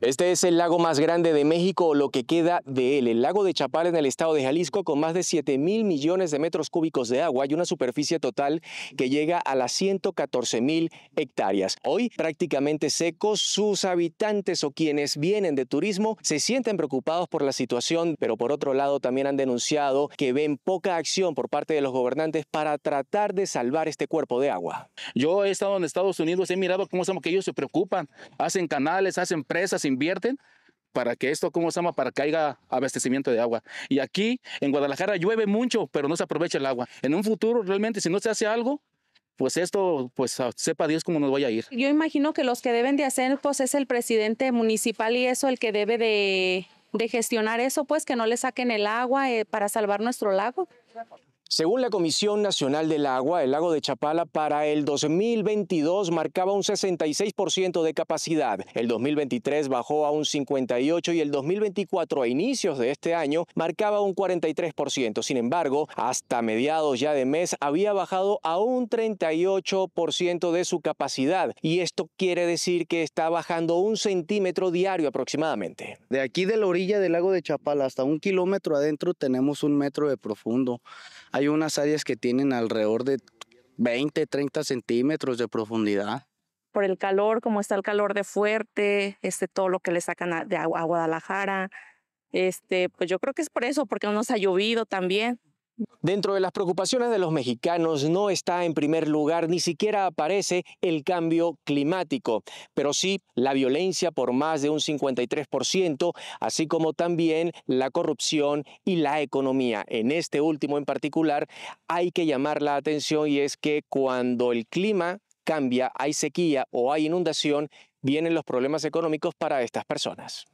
Este es el lago más grande de México lo que queda de él, el lago de Chapal en el estado de Jalisco con más de 7 mil millones de metros cúbicos de agua y una superficie total que llega a las 114 mil hectáreas. Hoy prácticamente seco, sus habitantes o quienes vienen de turismo se sienten preocupados por la situación, pero por otro lado también han denunciado que ven poca acción por parte de los gobernantes para tratar de salvar este cuerpo de agua. Yo he estado en Estados Unidos, he mirado cómo somos que ellos se preocupan, hacen canales, hacen presas y invierten para que esto, ¿cómo se llama? Para que haya abastecimiento de agua. Y aquí en Guadalajara llueve mucho, pero no se aprovecha el agua. En un futuro, realmente, si no se hace algo, pues esto, pues sepa Dios cómo nos vaya a ir. Yo imagino que los que deben de hacer, pues es el presidente municipal y eso, el que debe de, gestionar eso, pues que no le saquen el agua eh, para salvar nuestro lago. Según la Comisión Nacional del Agua, el lago de Chapala para el 2022 marcaba un 66% de capacidad, el 2023 bajó a un 58% y el 2024 a inicios de este año marcaba un 43%. Sin embargo, hasta mediados ya de mes había bajado a un 38% de su capacidad y esto quiere decir que está bajando un centímetro diario aproximadamente. De aquí de la orilla del lago de Chapala hasta un kilómetro adentro tenemos un metro de profundo unas áreas que tienen alrededor de 20, 30 centímetros de profundidad. Por el calor, como está el calor de fuerte, este, todo lo que le sacan a, de, a Guadalajara, este, pues yo creo que es por eso, porque no nos ha llovido también. Dentro de las preocupaciones de los mexicanos no está en primer lugar, ni siquiera aparece el cambio climático, pero sí la violencia por más de un 53%, así como también la corrupción y la economía. En este último en particular hay que llamar la atención y es que cuando el clima cambia, hay sequía o hay inundación, vienen los problemas económicos para estas personas.